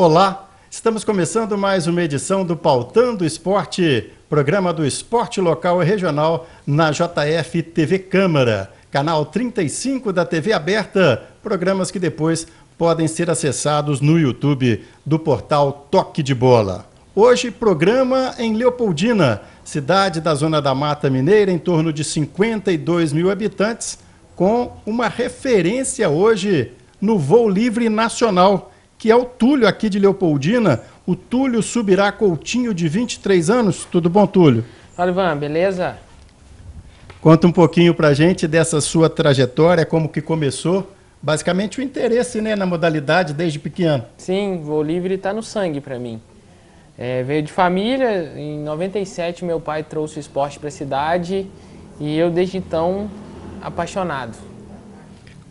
Olá, estamos começando mais uma edição do Pautando Esporte, programa do esporte local e regional na JF TV Câmara, canal 35 da TV Aberta, programas que depois podem ser acessados no YouTube do portal Toque de Bola. Hoje, programa em Leopoldina, cidade da Zona da Mata Mineira, em torno de 52 mil habitantes, com uma referência hoje no voo livre nacional que é o Túlio aqui de Leopoldina. O Túlio Subirá Coutinho, de 23 anos. Tudo bom, Túlio? Olá, Ivan, beleza? Conta um pouquinho pra gente dessa sua trajetória, como que começou. Basicamente o interesse né, na modalidade desde pequeno. Sim, voo livre está no sangue para mim. É, veio de família, em 97 meu pai trouxe o esporte para a cidade e eu desde então apaixonado.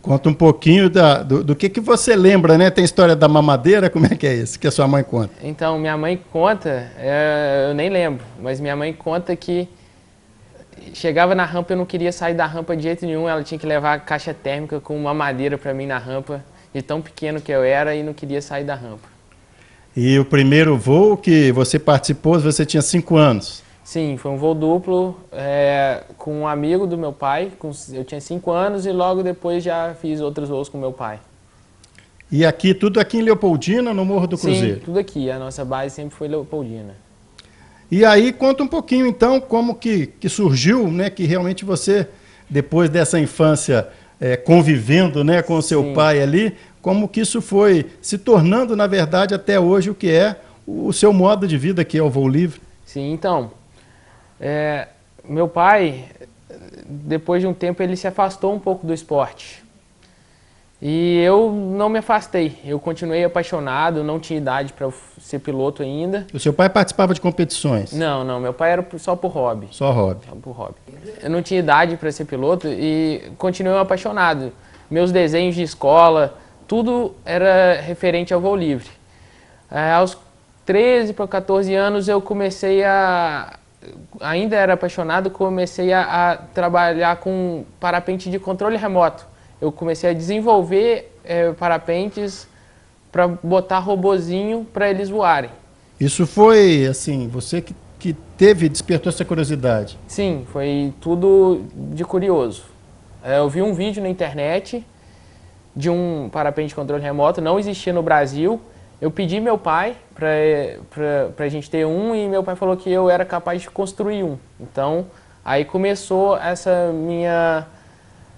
Conta um pouquinho da, do, do, que, que você lembra, né? Tem história da mamadeira, como é que é isso que a sua mãe conta? Então, minha mãe conta, é, eu nem lembro, mas minha mãe conta que chegava na rampa, eu não queria sair da rampa de jeito nenhum, ela tinha que levar a caixa térmica com mamadeira para mim na rampa, de tão pequeno que eu era e não queria sair da rampa. E o primeiro voo que você participou, você tinha cinco anos? Sim, foi um voo duplo é, com um amigo do meu pai. Com, eu tinha cinco anos e logo depois já fiz outros voos com meu pai. E aqui, tudo aqui em Leopoldina, no Morro do Cruzeiro? Sim, tudo aqui. A nossa base sempre foi Leopoldina. E aí, conta um pouquinho, então, como que, que surgiu, né, que realmente você, depois dessa infância é, convivendo né, com o seu Sim. pai ali, como que isso foi se tornando, na verdade, até hoje, o que é o seu modo de vida, que é o voo livre? Sim, então, é, meu pai, depois de um tempo, ele se afastou um pouco do esporte. E eu não me afastei, eu continuei apaixonado, não tinha idade para ser piloto ainda. O seu pai participava de competições? Não, não, meu pai era só por hobby. Só hobby. Só por hobby. Eu não tinha idade para ser piloto e continuei apaixonado. Meus desenhos de escola, tudo era referente ao voo livre. É, aos 13 para 14 anos eu comecei a, ainda era apaixonado, comecei a, a trabalhar com parapente de controle remoto. Eu comecei a desenvolver é, parapentes para botar robozinho para eles voarem. Isso foi, assim, você que, que teve, despertou essa curiosidade? Sim, foi tudo de curioso. Eh, eu vi um vídeo na internet de um parapente de controle remoto, não existia no Brasil, eu pedi meu pai para a gente ter um e meu pai falou que eu era capaz de construir um. Então, aí começou essa minha,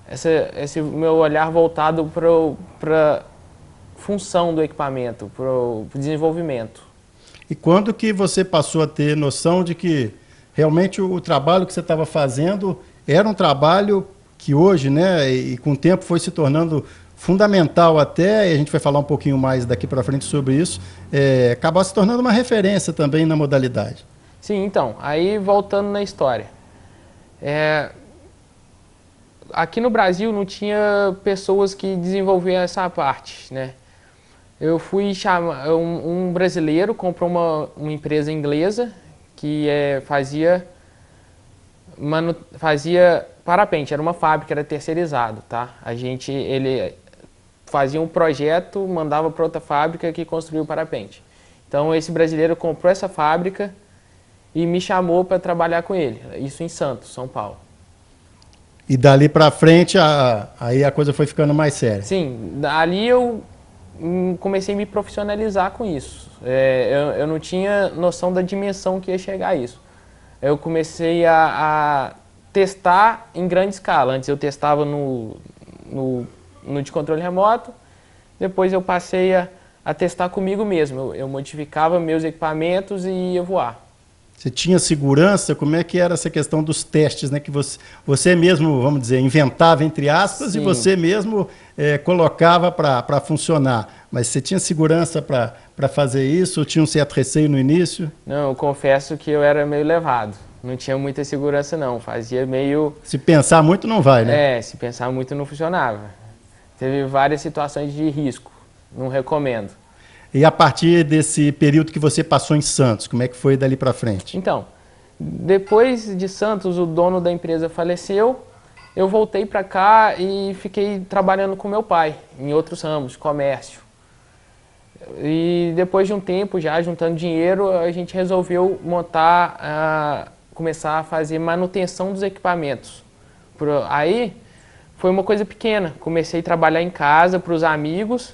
essa, esse meu olhar voltado para função do equipamento, para o desenvolvimento. E quando que você passou a ter noção de que realmente o, o trabalho que você estava fazendo era um trabalho que hoje, né, e, e com o tempo foi se tornando fundamental até, e a gente vai falar um pouquinho mais daqui para frente sobre isso, é, acabar se tornando uma referência também na modalidade. Sim, então, aí voltando na história. É, aqui no Brasil não tinha pessoas que desenvolviam essa parte, né? Eu fui chamar um, um brasileiro comprou uma, uma, empresa inglesa que é, fazia manu, fazia parapente. Era uma fábrica, era terceirizado, tá? A gente ele fazia um projeto, mandava para outra fábrica que construiu o parapente. Então esse brasileiro comprou essa fábrica e me chamou para trabalhar com ele, isso em Santos, São Paulo. E dali para frente, a, a, aí a coisa foi ficando mais séria. Sim, ali eu hum, comecei a me profissionalizar com isso. É, eu, eu, não tinha noção da dimensão que ia chegar a isso. Eu comecei a, a testar em grande escala. Antes eu testava no, no no de controle remoto. Depois eu passei a, a testar comigo mesmo. Eu, eu, modificava meus equipamentos e ia voar. Você tinha segurança? Como é que era essa questão dos testes, né? Que você, você mesmo, vamos dizer, inventava entre aspas Sim. e você mesmo é, colocava para funcionar. Mas você tinha segurança para fazer isso? Ou tinha um certo receio no início? Não, eu confesso que eu era meio levado. Não tinha muita segurança, não. Fazia meio... Se pensar muito, não vai, né? É, se pensar muito, não funcionava teve várias situações de risco. Não recomendo. E a partir desse período que você passou em Santos, como é que foi dali para frente? Então, depois de Santos, o dono da empresa faleceu. Eu voltei para cá e fiquei trabalhando com meu pai em outros ramos, comércio. E depois de um tempo já juntando dinheiro, a gente resolveu montar, ah, começar a fazer manutenção dos equipamentos. Por, aí foi uma coisa pequena. Comecei a trabalhar em casa para os amigos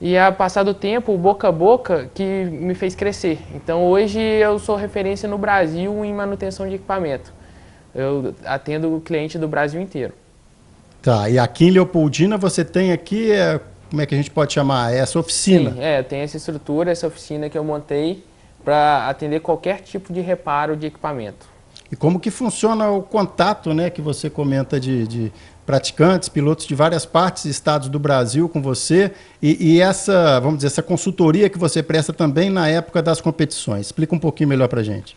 e a passar do tempo, o boca a boca que me fez crescer. Então hoje eu sou referência no Brasil em manutenção de equipamento. Eu atendo cliente do Brasil inteiro. Tá, e aqui em Leopoldina você tem aqui, é, como é que a gente pode chamar? É essa oficina? Sim, é, tem essa estrutura, essa oficina que eu montei para atender qualquer tipo de reparo de equipamento. E como que funciona o contato, né, que você comenta de, de praticantes, pilotos de várias partes e estados do Brasil com você e, e, essa, vamos dizer, essa consultoria que você presta também na época das competições. Explica um pouquinho melhor para a gente.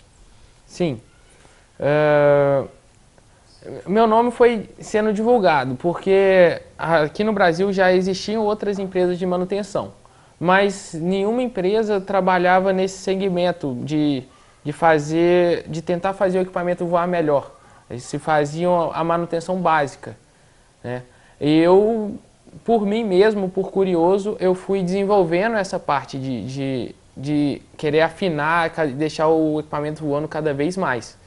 Sim. Uh, meu nome foi sendo divulgado porque aqui no Brasil já existiam outras empresas de manutenção, mas nenhuma empresa trabalhava nesse segmento de, de fazer, de tentar fazer o equipamento voar melhor. Se faziam a manutenção básica. Né? eu, por mim mesmo, por curioso, eu fui desenvolvendo essa parte de, de, de querer afinar, deixar o equipamento voando cada vez mais.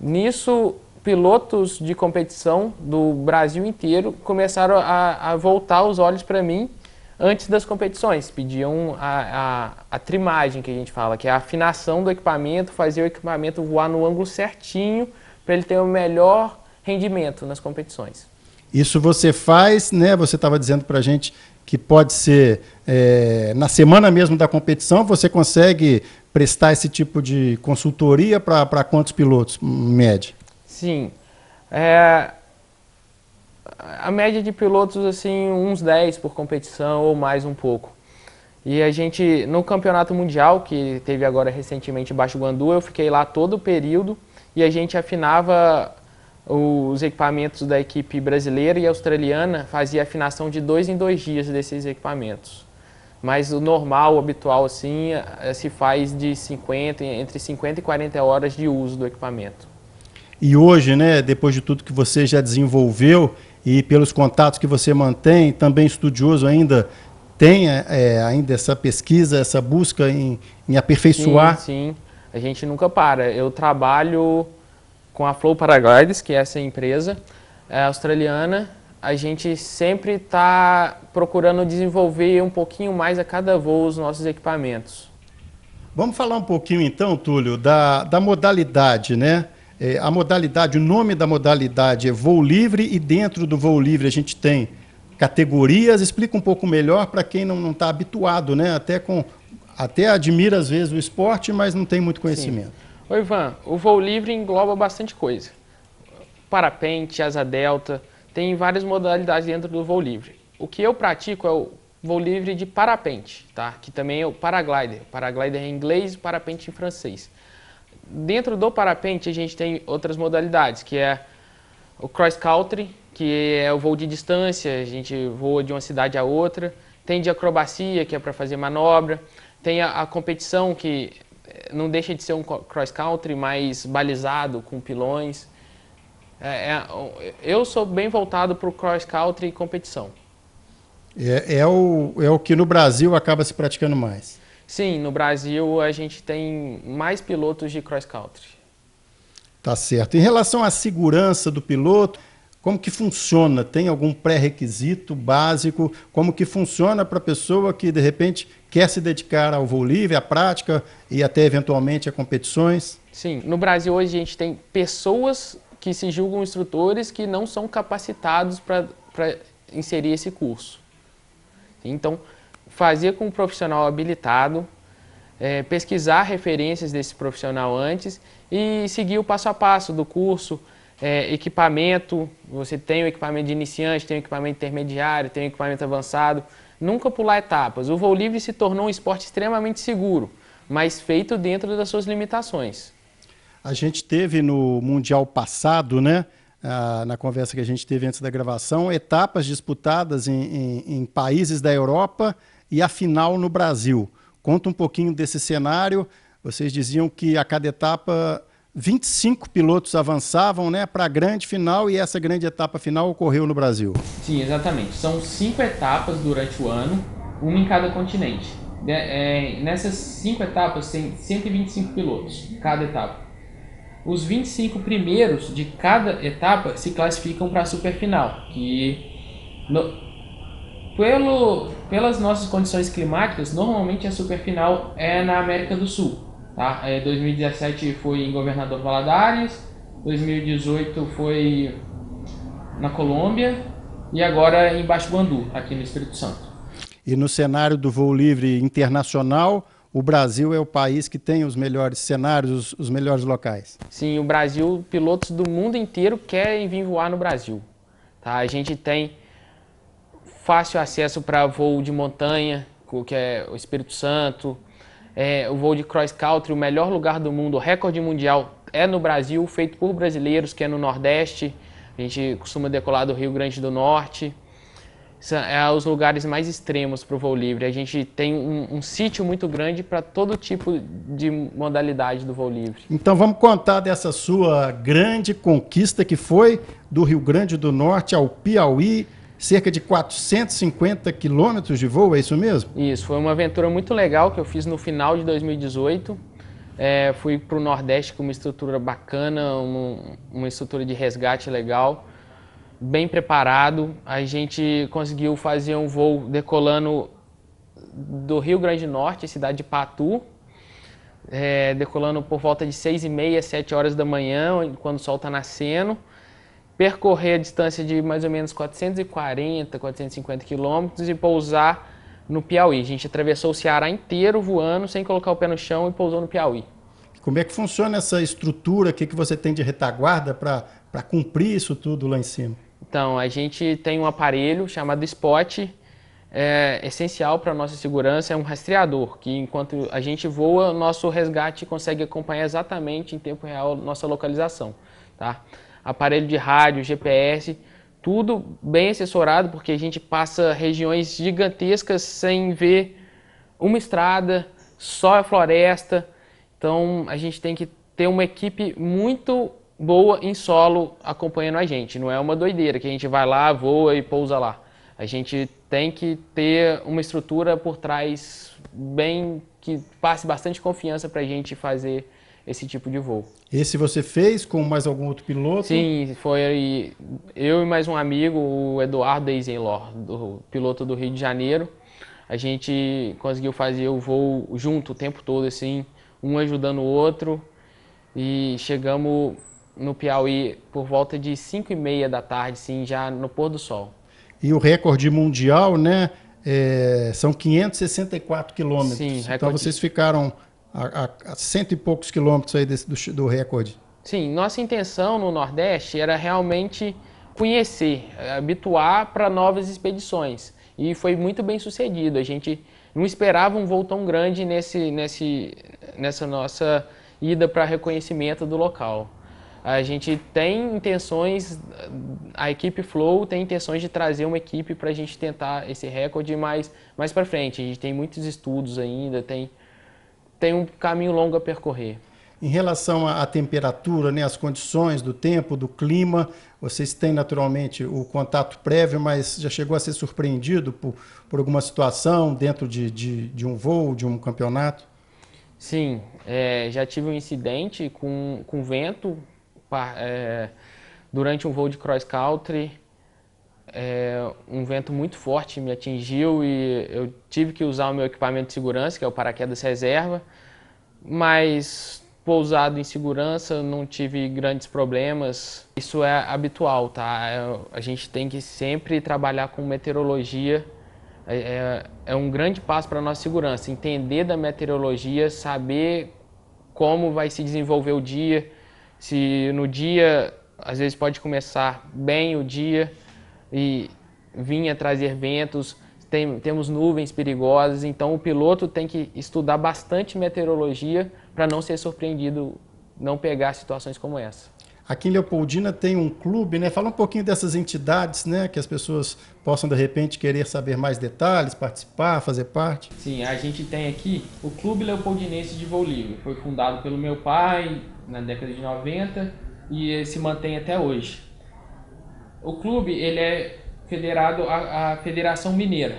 Nisso, pilotos de competição do Brasil inteiro começaram a, a voltar os olhos para mim antes das competições. Pediam a, a, a, trimagem, que a gente fala, que é a afinação do equipamento, fazer o equipamento voar no ângulo certinho para ele ter o melhor rendimento nas competições. Isso você faz, né? Você estava dizendo para a gente que pode ser é, na semana mesmo da competição, você consegue prestar esse tipo de consultoria para quantos pilotos, em média? Sim. É, a média de pilotos, assim, uns 10 por competição ou mais um pouco. E a gente, no campeonato mundial, que teve agora recentemente em Baixo Guandu, eu fiquei lá todo o período e a gente afinava os equipamentos da equipe brasileira e australiana fazia afinação de dois em dois dias desses equipamentos. Mas o normal, o habitual, assim, eh, se faz de 50, entre 50 e 40 horas de uso do equipamento. E hoje, né, depois de tudo que você já desenvolveu e pelos contatos que você mantém, também estudioso ainda, tem é, ainda essa pesquisa, essa busca em, em aperfeiçoar? Sim, sim, a gente nunca para. Eu trabalho com a Flow Paraglides, que é essa empresa é, australiana, a gente sempre está procurando desenvolver um pouquinho mais a cada voo os nossos equipamentos. Vamos falar um pouquinho então, Túlio, da, da modalidade, né? É, a modalidade, o nome da modalidade é voo livre e dentro do voo livre a gente tem categorias. Explica um pouco melhor para quem não está habituado, né? Até com até admira às vezes o esporte, mas não tem muito conhecimento. Sim. Oi Ivan, o voo livre engloba bastante coisa. Parapente, asa delta, tem várias modalidades dentro do voo livre. O que eu pratico é o voo livre de parapente, tá? que também é o paraglider. Paraglider em inglês e parapente em francês. Dentro do parapente a gente tem outras modalidades, que é o cross country, que é o voo de distância, a gente voa de uma cidade a outra. Tem de acrobacia, que é para fazer manobra. Tem a, a competição, que é, não deixa de ser um cross country mais balizado, com pilões. É, é, eu sou bem voltado para o cross country e competição. É, é, o, é o que no Brasil acaba se praticando mais. Sim, no Brasil a gente tem mais pilotos de cross country. Tá certo. Em relação à segurança do piloto, como que funciona? Tem algum pré-requisito básico? Como que funciona para a pessoa que, de repente, quer se dedicar ao voo livre, à prática e até, eventualmente, a competições? Sim. No Brasil, hoje, a gente tem pessoas que se julgam instrutores que não são capacitados para inserir esse curso. Então, fazer com um profissional habilitado, é, pesquisar referências desse profissional antes e seguir o passo a passo do curso, é, equipamento, você tem o equipamento de iniciante, tem o equipamento intermediário, tem o equipamento avançado. Nunca pular etapas. O voo livre se tornou um esporte extremamente seguro, mas feito dentro das suas limitações. A gente teve no Mundial passado, né? Ah, na conversa que a gente teve antes da gravação, etapas disputadas em, em, em países da Europa e a final no Brasil. Conta um pouquinho desse cenário. Vocês diziam que a cada etapa 25 pilotos avançavam né, para a grande final e essa grande etapa final ocorreu no Brasil. Sim, exatamente. São cinco etapas durante o ano, uma em cada continente. De, é, nessas cinco etapas tem 125 pilotos, cada etapa. Os 25 primeiros de cada etapa se classificam para a superfinal, que no, pelo, pelas nossas condições climáticas, normalmente a superfinal é na América do Sul Tá? É, 2017 foi em Governador Valadares, 2018 foi na Colômbia e agora em Baixo Guandu, aqui no Espírito Santo. E no cenário do voo livre internacional, o Brasil é o país que tem os melhores cenários, os, melhores locais. Sim, o Brasil, pilotos do mundo inteiro querem vir voar no Brasil. Tá? A gente tem fácil acesso para voo de montanha, que é o Espírito Santo, é, o voo de cross country, o melhor lugar do mundo, o recorde mundial é no Brasil, feito por brasileiros, que é no Nordeste. A gente costuma decolar do Rio Grande do Norte. São é os lugares mais extremos para o voo livre. A gente tem um, um sítio muito grande para todo tipo de modalidade do voo livre. Então vamos contar dessa sua grande conquista que foi do Rio Grande do Norte ao Piauí, cerca de 450 quilômetros de voo, é isso mesmo? Isso, foi uma aventura muito legal que eu fiz no final de 2018. É, fui para o Nordeste com uma estrutura bacana, uma, uma estrutura de resgate legal, bem preparado. A gente conseguiu fazer um voo decolando do Rio Grande do Norte, cidade de Patu, é, decolando por volta de 6 e meia, 7 horas da manhã, quando o sol está nascendo percorrer a distância de mais ou menos 440, 450 quilômetros e pousar no Piauí. A gente atravessou o Ceará inteiro voando, sem colocar o pé no chão e pousou no Piauí. Como é que funciona essa estrutura? O que, que você tem de retaguarda para cumprir isso tudo lá em cima? Então, a gente tem um aparelho chamado Spot, é essencial para a nossa segurança, é um rastreador, que enquanto a gente voa, nosso resgate consegue acompanhar exatamente em tempo real nossa localização. Tá? aparelho de rádio, GPS, tudo bem assessorado, porque a gente passa regiões gigantescas sem ver uma estrada, só a floresta. Então a gente tem que ter uma equipe muito boa em solo acompanhando a gente. Não é uma doideira que a gente vai lá, voa e pousa lá. A gente tem que ter uma estrutura por trás bem que passe bastante confiança para a gente fazer esse tipo de voo. Esse você fez com mais algum outro piloto? Sim, foi eu e mais um amigo, o Eduardo Eisenlor, do piloto do Rio de Janeiro. A gente conseguiu fazer o voo junto o tempo todo, assim, um ajudando o outro. E chegamos no Piauí por volta de 5 e meia da tarde, sim, já no pôr do sol. E o recorde mundial, né? É, são 564 quilômetros. Sim, então, recorde... Então vocês ficaram a, a, a cento e poucos quilômetros aí desse, do, do recorde. Sim, nossa intenção no Nordeste era realmente conhecer, eh, habituar para novas expedições. E foi muito bem sucedido. A gente não esperava um voo tão grande nesse, nesse, nessa nossa ida para reconhecimento do local. A gente tem intenções, a equipe Flow tem intenções de trazer uma equipe para a gente tentar esse recorde mais, mais para frente. A gente tem muitos estudos ainda, tem tem um caminho longo a percorrer. Em relação à temperatura, né, às condições do tempo, do clima, vocês têm naturalmente o contato prévio, mas já chegou a ser surpreendido por, por alguma situação dentro de, de, de um voo, de um campeonato? Sim, é, já tive um incidente com, com vento é, durante um voo de cross country é, um vento muito forte me atingiu e eu tive que usar o meu equipamento de segurança, que é o paraquedas reserva, mas pousado em segurança, não tive grandes problemas. Isso é habitual, tá? É, a gente tem que sempre trabalhar com meteorologia. É, é, é um grande passo para a nossa segurança, entender da meteorologia, saber como vai se desenvolver o dia, se no dia, às vezes pode começar bem o dia, e vinha trazer ventos, tem, temos nuvens perigosas, então o piloto tem que estudar bastante meteorologia para não ser surpreendido, não pegar situações como essa. Aqui em Leopoldina tem um clube, né? Fala um pouquinho dessas entidades, né? Que as pessoas possam de repente querer saber mais detalhes, participar, fazer parte. Sim, a gente tem aqui o Clube Leopoldinense de Voo Livre. Foi fundado pelo meu pai na década de 90 e se mantém até hoje o clube ele é federado à, à Federação Mineira.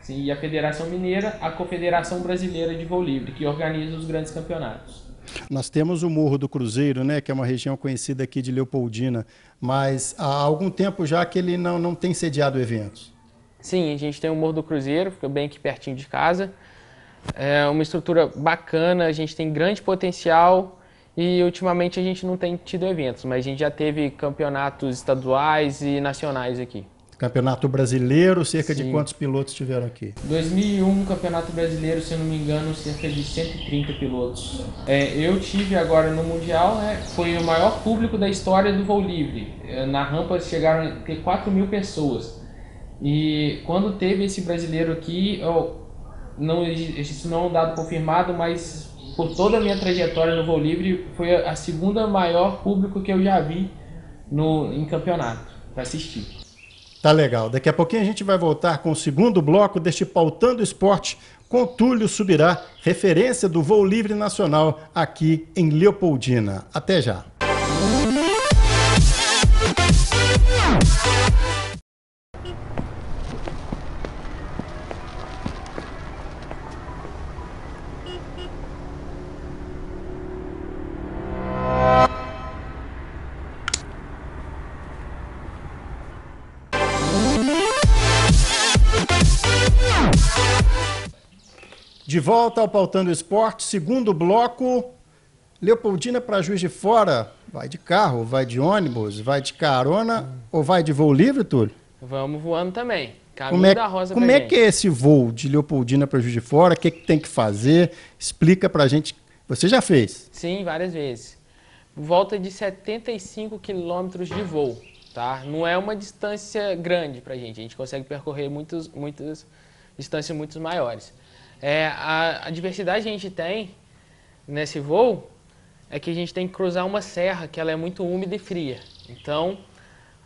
Sim, e a Federação Mineira, a Confederação Brasileira de Voo Livre, que organiza os grandes campeonatos. Nós temos o Morro do Cruzeiro, né, que é uma região conhecida aqui de Leopoldina, mas há algum tempo já que ele não, não tem sediado eventos. Sim, a gente tem o Morro do Cruzeiro, fica bem aqui pertinho de casa. É uma estrutura bacana, a gente tem grande potencial e ultimamente a gente não tem tido eventos, mas a gente já teve campeonatos estaduais e nacionais aqui. Campeonato Brasileiro, cerca Sim. de quantos pilotos tiveram aqui? 2001, Campeonato Brasileiro, se eu não me engano, cerca de 130 pilotos. É, eu tive agora no Mundial, né, foi o maior público da história do voo livre. É, na rampa chegaram a ter 4 mil pessoas. E quando teve esse brasileiro aqui, não, isso não é um dado confirmado, mas por toda a minha trajetória no voo livre, foi a segunda maior público que eu já vi no, em campeonato para assistir. Tá legal. Daqui a pouquinho a gente vai voltar com o segundo bloco deste Pautando Esporte com Túlio Subirá, referência do voo livre nacional aqui em Leopoldina. Até já. De volta ao Pautando Esporte, segundo bloco. Leopoldina para Juiz de Fora. Vai de carro, vai de ônibus, vai de carona hum. ou vai de voo livre, Túlio? Vamos voando também. Caminho como é, da Rosa Como é que é esse voo de Leopoldina para Juiz de Fora? O que, é que tem que fazer? Explica para a gente. Você já fez? Sim, várias vezes. Volta de 75 quilômetros de voo, tá? Não é uma distância grande para a gente. A gente consegue percorrer muitos, muitas distâncias muito maiores. É, a, a diversidade que a gente tem nesse voo é que a gente tem que cruzar uma serra que ela é muito úmida e fria. Então,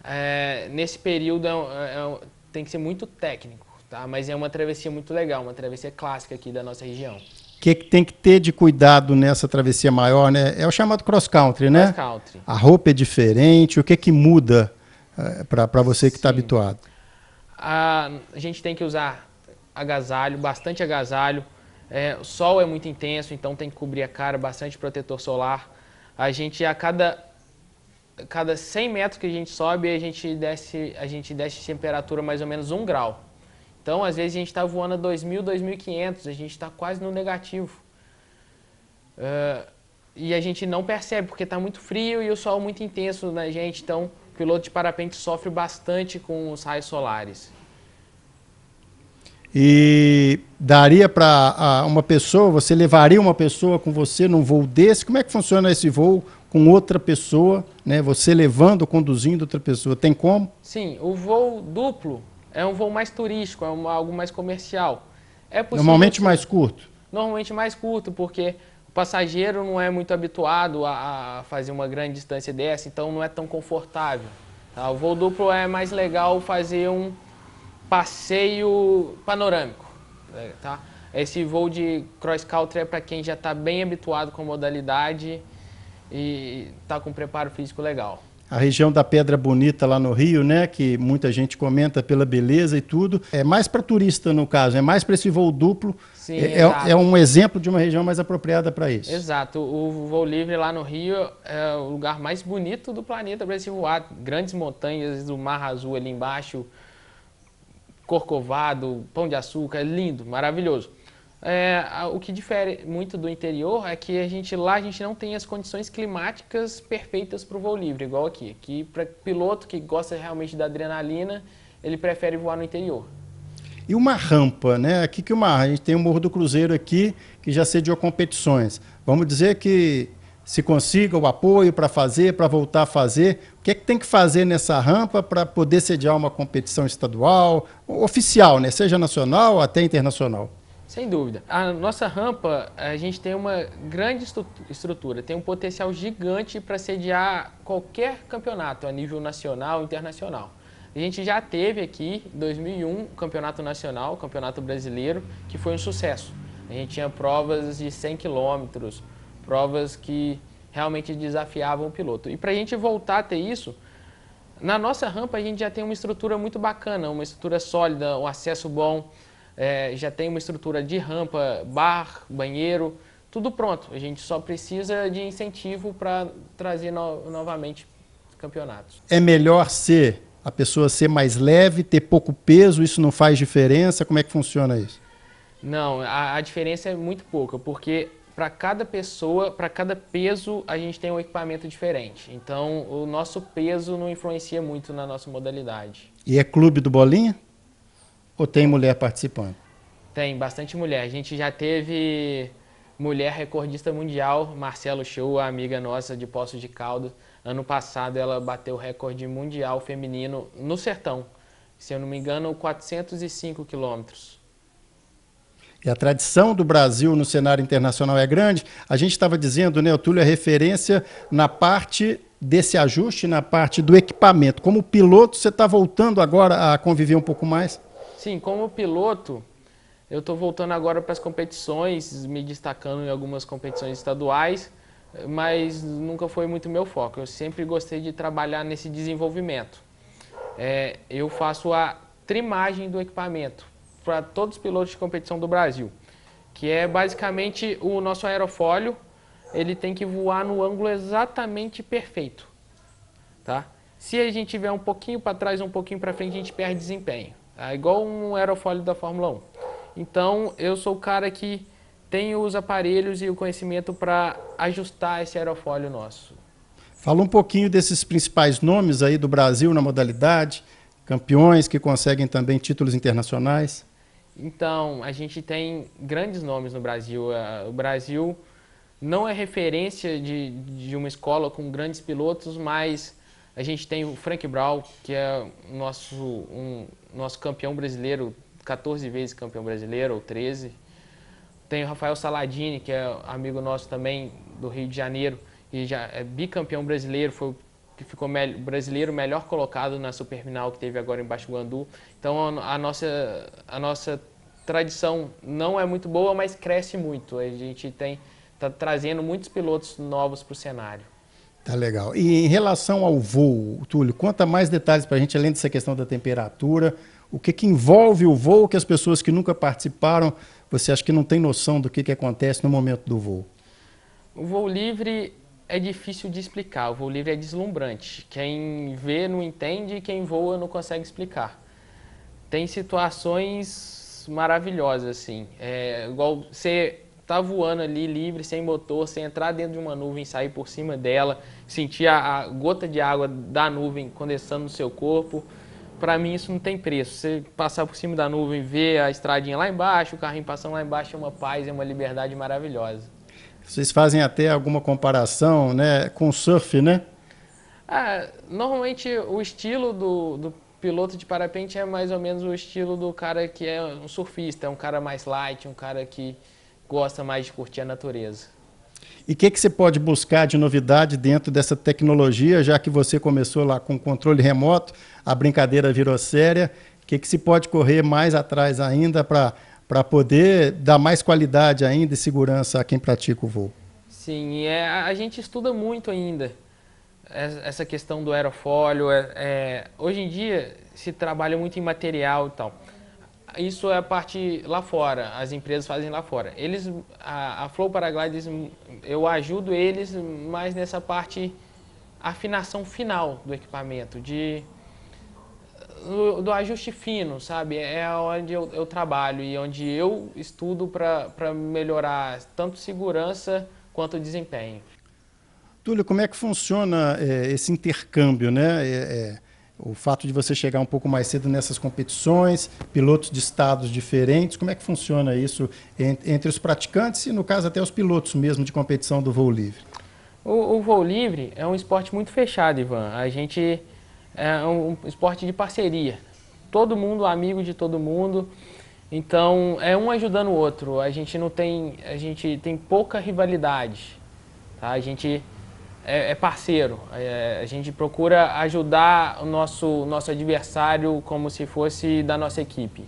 é, nesse período é, é, tem que ser muito técnico, tá? Mas é uma travessia muito legal, uma travessia clássica aqui da nossa região. O que, que, tem que ter de cuidado nessa travessia maior, né? É o chamado cross country, né? Cross country. A roupa é diferente, o que que muda eh, para você que está habituado? A, a gente tem que usar agasalho, bastante agasalho. É, o sol é muito intenso, então tem que cobrir a cara, bastante protetor solar. A gente, a cada, a cada 100 metros que a gente sobe, a gente, desce, a gente desce temperatura mais ou menos 1 grau. Então, às vezes, a gente está voando a 2.000, 2.500, a gente está quase no negativo. Uh, e a gente não percebe, porque está muito frio e o sol é muito intenso na gente, então o piloto de parapente sofre bastante com os raios solares. E daria para uma pessoa, você levaria uma pessoa com você num voo desse? Como é que funciona esse voo com outra pessoa, né? Você levando, conduzindo outra pessoa, tem como? Sim, o voo duplo é um voo mais turístico, é uma, algo mais comercial. É normalmente mais curto? Normalmente mais curto, porque o passageiro não é muito habituado a, a fazer uma grande distância dessa, então não é tão confortável. Tá? O voo duplo é mais legal fazer um, passeio panorâmico, né, tá? Esse voo de cross country é para quem já está bem habituado com a modalidade e está com um preparo físico legal. A região da Pedra Bonita lá no Rio, né, que muita gente comenta pela beleza e tudo, é mais para turista no caso, é mais para esse voo duplo. Sim, é, é, é, um exemplo de uma região mais apropriada para isso. Exato. O voo livre lá no Rio é o lugar mais bonito do planeta para se voar. Grandes montanhas do Mar Azul ali embaixo, corcovado, pão de açúcar, é lindo, maravilhoso. É, o que difere muito do interior é que a gente lá a gente não tem as condições climáticas perfeitas para o voo livre, igual aqui. Que para piloto que gosta realmente da adrenalina, ele prefere voar no interior. E uma rampa, né? Aqui que uma a gente tem o Morro do Cruzeiro aqui que já sediou competições. Vamos dizer que se consiga o apoio para fazer, para voltar a fazer. O que é que tem que fazer nessa rampa para poder sediar uma competição estadual, oficial, né? seja nacional até internacional? Sem dúvida. A nossa rampa, a gente tem uma grande estrutura, tem um potencial gigante para sediar qualquer campeonato a nível nacional e internacional. A gente já teve aqui, em 2001, o Campeonato Nacional, o Campeonato Brasileiro, que foi um sucesso. A gente tinha provas de 100 quilômetros, provas que realmente desafiavam o piloto. E para a gente voltar a ter isso, na nossa rampa a gente já tem uma estrutura muito bacana, uma estrutura sólida, um acesso bom, é, já tem uma estrutura de rampa, bar, banheiro, tudo pronto. A gente só precisa de incentivo para trazer no, novamente campeonatos. É melhor ser a pessoa ser mais leve, ter pouco peso, isso não faz diferença? Como é que funciona isso? Não, a, a diferença é muito pouca, porque para cada pessoa, para cada peso, a gente tem um equipamento diferente. Então, o nosso peso não influencia muito na nossa modalidade. E é clube do Bolinha? Ou tem mulher participando? Tem bastante mulher. A gente já teve mulher recordista mundial, Marcelo Show, a amiga nossa de Poços de Caldas. Ano passado ela bateu o recorde mundial feminino no sertão. Se eu não me engano, 405 quilômetros e a tradição do Brasil no cenário internacional é grande. A gente estava dizendo, né, Túlio, a referência na parte desse ajuste, na parte do equipamento. Como piloto, você está voltando agora a conviver um pouco mais? Sim, como piloto, eu estou voltando agora para as competições, me destacando em algumas competições estaduais, mas nunca foi muito meu foco. Eu sempre gostei de trabalhar nesse desenvolvimento. É, eu faço a trimagem do equipamento para todos os pilotos de competição do Brasil, que é basicamente o nosso aerofólio, ele tem que voar no ângulo exatamente perfeito, tá? Se a gente tiver um pouquinho para trás, um pouquinho para frente, a gente perde desempenho, tá? Igual um aerofólio da Fórmula 1. Então, eu sou o cara que tem os aparelhos e o conhecimento para ajustar esse aerofólio nosso. Fala um pouquinho desses principais nomes aí do Brasil na modalidade, campeões que conseguem também títulos internacionais. Então, a gente tem grandes nomes no Brasil. É, o Brasil não é referência de, de uma escola com grandes pilotos, mas a gente tem o Frank Brown, que é nosso, um, nosso campeão brasileiro, 14 vezes campeão brasileiro, ou 13. Tem o Rafael Saladini, que é amigo nosso também do Rio de Janeiro, e já é bicampeão brasileiro, foi que ficou me brasileiro melhor colocado na superfinal que teve agora em Baixo Guandu. Então a, nossa a nossa tradição não é muito boa, mas cresce muito. A gente tem está trazendo muitos pilotos novos para o cenário. Tá legal. E em relação ao voo, Túlio, conta mais detalhes para a gente, além dessa questão da temperatura, o que, que envolve o voo que as pessoas que nunca participaram, você acha que não tem noção do que, que acontece no momento do voo? O voo livre é difícil de explicar, o voo livre é deslumbrante. Quem vê não entende e quem voa não consegue explicar. Tem situações maravilhosa, assim. É, igual você tá voando ali livre, sem motor, sem entrar dentro de uma nuvem, sair por cima dela, sentir a, a gota de água da nuvem condensando no seu corpo. Para mim isso não tem preço. Você passar por cima da nuvem, ver a estradinha lá embaixo, o carrinho passando lá embaixo, é uma paz, é uma liberdade maravilhosa. Vocês fazem até alguma comparação né, com o surf, né? Ah, normalmente o estilo do, do piloto de parapente é mais ou menos o estilo do cara que é um surfista, é um cara mais light, um cara que gosta mais de curtir a natureza. E o que, que você pode buscar de novidade dentro dessa tecnologia, já que você começou lá com controle remoto, a brincadeira virou séria. O que, que se pode correr mais atrás ainda para poder dar mais qualidade ainda e segurança a quem pratica o voo? Sim, é, a gente estuda muito ainda essa questão do aerofólio. É, é, hoje em dia se trabalha muito em material e tal. Isso é a parte lá fora, as empresas fazem lá fora. Eles, a, a Flow Paragliders, eu ajudo eles mais nessa parte afinação final do equipamento, de do, do ajuste fino, sabe? É onde eu, eu trabalho e onde eu estudo para melhorar tanto segurança quanto desempenho. Túlio, como é que funciona é, esse intercâmbio, né? É, o fato de você chegar um pouco mais cedo nessas competições, pilotos de estados diferentes, como é que funciona isso entre os praticantes e, no caso, até os pilotos mesmo de competição do voo livre? O, o voo livre é um esporte muito fechado, Ivan. A gente é um esporte de parceria. Todo mundo amigo de todo mundo. Então, é um ajudando o outro. A gente não tem, a gente tem pouca rivalidade. Tá? A gente é, é parceiro. É, a gente procura ajudar o nosso, nosso adversário como se fosse da nossa equipe.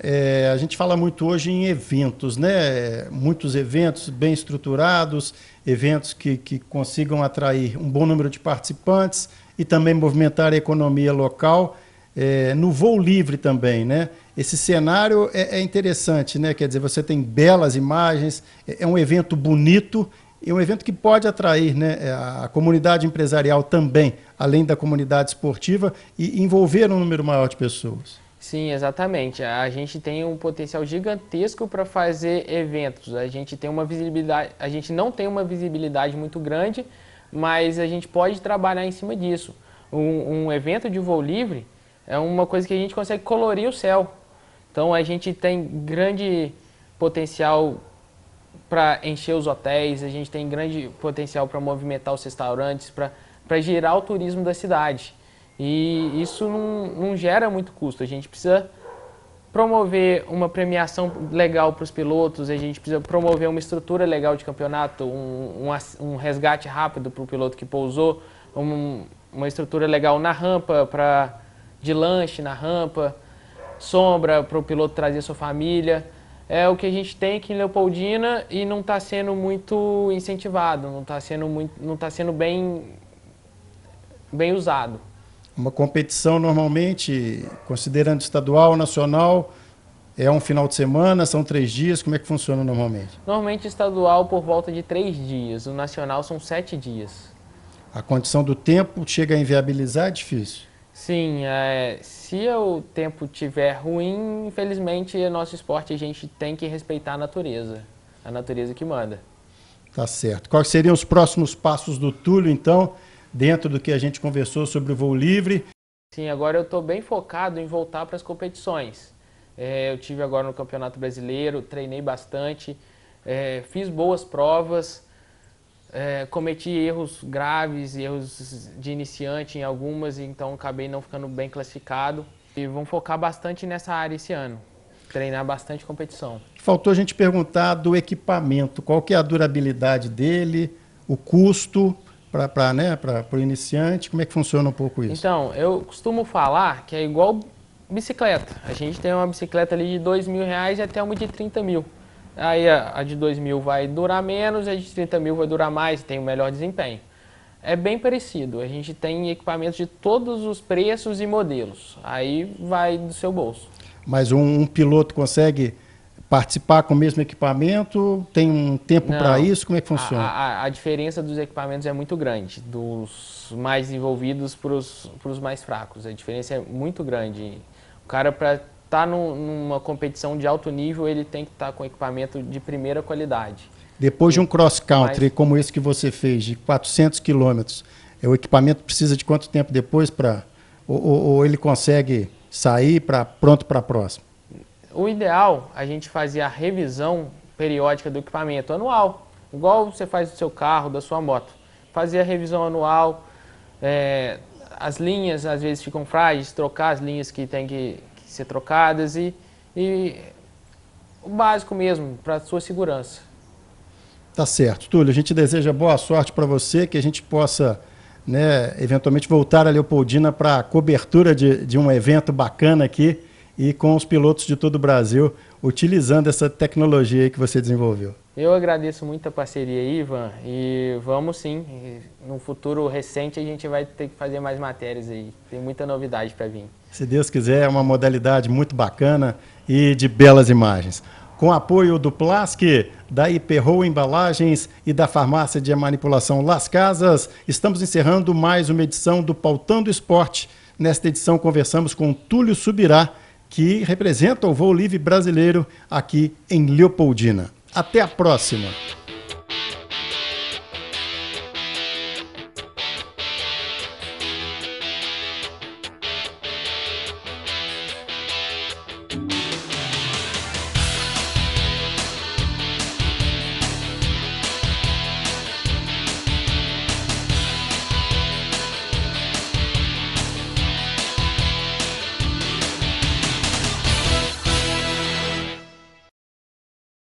É, a gente fala muito hoje em eventos, né? Muitos eventos bem estruturados, eventos que, que consigam atrair um bom número de participantes e também movimentar a economia local. É, no voo livre também, né? Esse cenário é, é, interessante, né? Quer dizer, você tem belas imagens, é, é um evento bonito é um evento que pode atrair né, é, a comunidade empresarial também, além da comunidade esportiva, e envolver um número maior de pessoas. Sim, exatamente. A gente tem um potencial gigantesco para fazer eventos. A gente tem uma visibilidade, a gente não tem uma visibilidade muito grande, mas a gente pode trabalhar em cima disso. Um, um evento de voo livre é uma coisa que a gente consegue colorir o céu. Então a gente tem grande potencial para encher os hotéis, a gente tem grande potencial para movimentar os restaurantes, para gerar o turismo da cidade. E isso não, não gera muito custo. A gente precisa promover uma premiação legal para os pilotos, a gente precisa promover uma estrutura legal de campeonato, um, um, um resgate rápido para o piloto que pousou, um, uma estrutura legal na rampa, pra, de lanche na rampa, sombra para o piloto trazer sua família é o que a gente tem aqui em Leopoldina e não está sendo muito incentivado, não está sendo, muito, não tá sendo bem, bem usado. Uma competição normalmente, considerando estadual, nacional, é um final de semana, são três dias, como é que funciona normalmente? Normalmente estadual por volta de três dias, o nacional são sete dias. A condição do tempo chega a inviabilizar, é difícil? Sim, é, se o tempo tiver ruim, infelizmente, no nosso esporte a gente tem que respeitar a natureza, a natureza que manda. Tá certo. Quais seriam os próximos passos do Túlio, então, dentro do que a gente conversou sobre o voo livre? Sim, agora eu estou bem focado em voltar para as competições. É, eu tive agora no Campeonato Brasileiro, treinei bastante, é, fiz boas provas, é, cometi erros graves, erros de iniciante em algumas, então acabei não ficando bem classificado. E vamos focar bastante nessa área esse ano treinar bastante competição. Faltou a gente perguntar do equipamento, qual que é a durabilidade dele, o custo para né, o iniciante, como é que funciona um pouco isso? Então, eu costumo falar que é igual bicicleta. A gente tem uma bicicleta ali de dois mil reais e até uma de 30 mil. Aí a, a de 2 mil vai durar menos, a de 30 mil vai durar mais, tem o um melhor desempenho. É bem parecido, a gente tem equipamentos de todos os preços e modelos, aí vai do seu bolso. Mas um, um piloto consegue participar com o mesmo equipamento? Tem um tempo para isso? Como é que funciona? A, a, a, diferença dos equipamentos é muito grande, dos mais envolvidos para os mais fracos. A diferença é muito grande. O cara, para está num, numa competição de alto nível, ele tem que estar tá com equipamento de primeira qualidade. Depois de um cross-country Mas... como esse que você fez, de 400 quilômetros, é, o equipamento precisa de quanto tempo depois para. Ou, ou, ou, ele consegue sair para pronto para a próxima? O ideal, a gente fazia a revisão periódica do equipamento anual, igual você faz do seu carro, da sua moto. fazer a revisão anual, é, as linhas às vezes ficam frágeis, trocar as linhas que tem que, ser trocadas e, e o básico mesmo para a sua segurança. Tá certo. Túlio, a gente deseja boa sorte para você, que a gente possa né, eventualmente voltar a Leopoldina para a cobertura de, de um evento bacana aqui e com os pilotos de todo o Brasil utilizando essa tecnologia que você desenvolveu. Eu agradeço muito a parceria, Ivan, e vamos sim. No futuro recente a gente vai ter que fazer mais matérias aí. Tem muita novidade para vir. Se Deus quiser, é uma modalidade muito bacana e de belas imagens. Com apoio do Plask, da IPRO Embalagens e da Farmácia de Manipulação Las Casas, estamos encerrando mais uma edição do Pautando Esporte. Nesta edição conversamos com Túlio Subirá, que representa o voo livre brasileiro aqui em Leopoldina. Até a próxima!